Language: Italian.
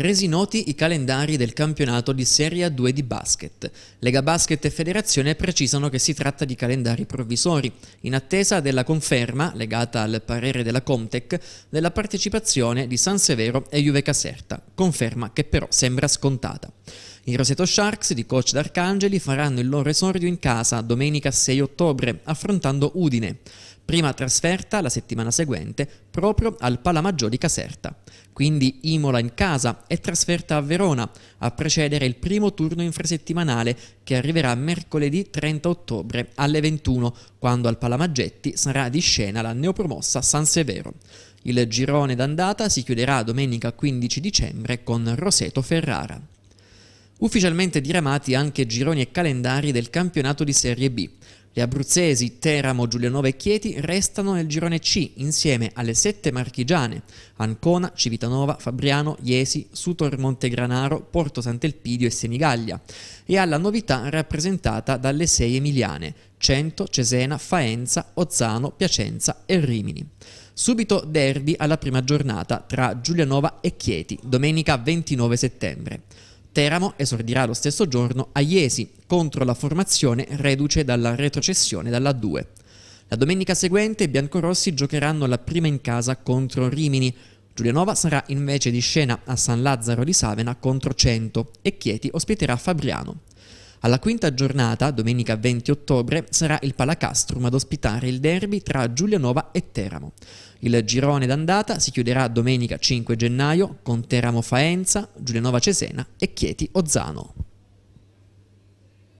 Resi noti i calendari del campionato di Serie A2 di basket. Lega Basket e Federazione precisano che si tratta di calendari provvisori, in attesa della conferma, legata al parere della Comtec, della partecipazione di San Severo e Juve Caserta, conferma che però sembra scontata. I Roseto Sharks di coach D'Arcangeli faranno il loro esordio in casa domenica 6 ottobre, affrontando Udine. Prima trasferta la settimana seguente proprio al Palamaggiò di Caserta quindi Imola in casa e trasferta a Verona, a precedere il primo turno infrasettimanale che arriverà mercoledì 30 ottobre alle 21, quando al Palamaggetti sarà di scena la neopromossa San Severo. Il girone d'andata si chiuderà domenica 15 dicembre con Roseto Ferrara. Ufficialmente diramati anche gironi e calendari del campionato di Serie B. Le abruzzesi Teramo, Giulianova e Chieti restano nel girone C insieme alle sette marchigiane Ancona, Civitanova, Fabriano, Iesi, Sutor Montegranaro, Porto Sant'Elpidio e Senigallia e alla novità rappresentata dalle sei emiliane Cento, Cesena, Faenza, Ozzano, Piacenza e Rimini. Subito derby alla prima giornata tra Giulianova e Chieti, domenica 29 settembre. Teramo esordirà lo stesso giorno a Iesi contro la formazione reduce dalla retrocessione dalla 2. La domenica seguente i biancorossi giocheranno la prima in casa contro Rimini. Giulianova sarà invece di scena a San Lazzaro di Savena contro Cento e Chieti ospiterà Fabriano. Alla quinta giornata, domenica 20 ottobre, sarà il Palacastrum ad ospitare il derby tra Giulianova e Teramo. Il girone d'andata si chiuderà domenica 5 gennaio con Teramo Faenza, Giulianova Cesena e Chieti Ozzano.